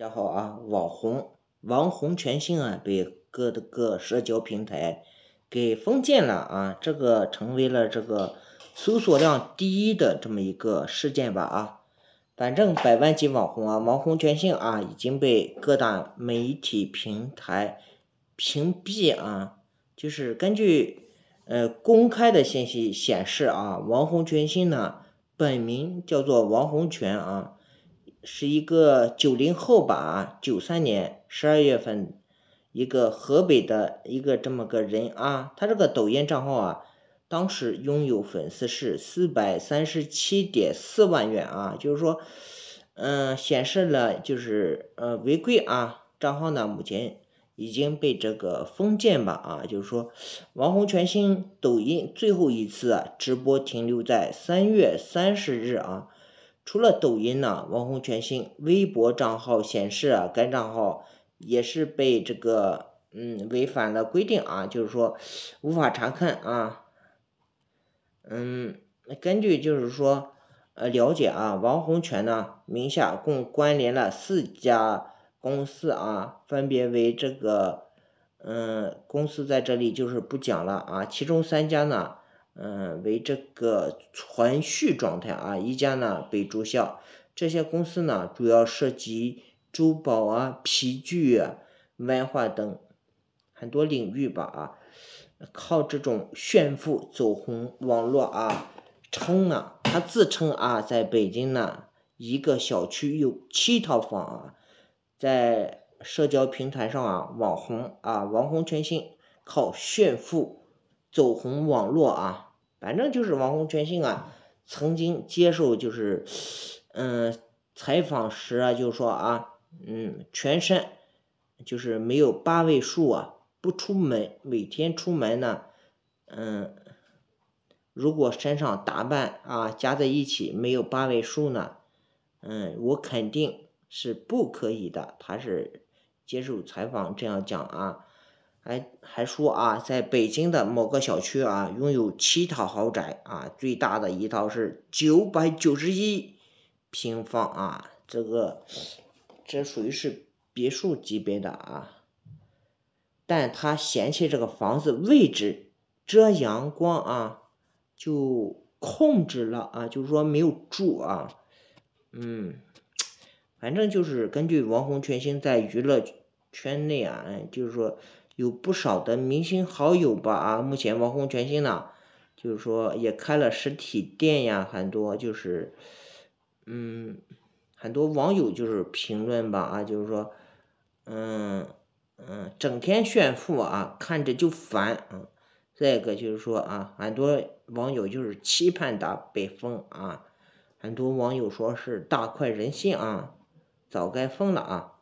大家好啊！网红王红全兴啊，被各的各社交平台给封禁了啊，这个成为了这个搜索量第一的这么一个事件吧啊。反正百万级网红啊，王红全兴啊，已经被各大媒体平台屏蔽啊。就是根据呃公开的信息显示啊，王红全兴呢，本名叫做王红全啊。是一个九零后吧，九三年十二月份，一个河北的一个这么个人啊，他这个抖音账号啊，当时拥有粉丝是四百三十七点四万元啊，就是说，嗯，显示了就是呃违规啊，账号呢目前已经被这个封禁吧啊，就是说，网红全新抖音最后一次直播停留在三月三十日啊。除了抖音呢，王洪全新微博账号显示，该账号也是被这个嗯违反了规定啊，就是说无法查看啊。嗯，根据就是说呃了解啊，王洪全呢名下共关联了四家公司啊，分别为这个嗯公司在这里就是不讲了啊，其中三家呢。嗯，为这个存续状态啊，一家呢被注销。这些公司呢，主要涉及珠宝啊、皮具、啊、文化等很多领域吧啊。靠这种炫富走红网络啊，称啊，他自称啊，在北京呢一个小区有七套房啊，在社交平台上啊，网红啊，网红全新靠炫富走红网络啊。反正就是网红全兴啊，曾经接受就是，嗯，采访时啊，就说啊，嗯，全身就是没有八位数啊，不出门，每天出门呢，嗯，如果身上打扮啊加在一起没有八位数呢，嗯，我肯定是不可以的。他是接受采访这样讲啊。还还说啊，在北京的某个小区啊，拥有七套豪宅啊，最大的一套是九百九十一平方啊，这个这属于是别墅级别的啊，但他嫌弃这个房子位置遮阳光啊，就控制了啊，就是说没有住啊，嗯，反正就是根据王红全星在娱乐圈内啊，就是说。有不少的明星好友吧啊，目前网红全新呢，就是说也开了实体店呀，很多就是，嗯，很多网友就是评论吧啊，就是说，嗯嗯，整天炫富啊，看着就烦啊。再一个就是说啊，很多网友就是期盼打被封啊，很多网友说是大快人心啊，早该封了啊。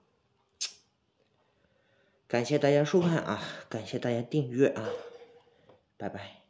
感谢大家收看啊！感谢大家订阅啊！拜拜。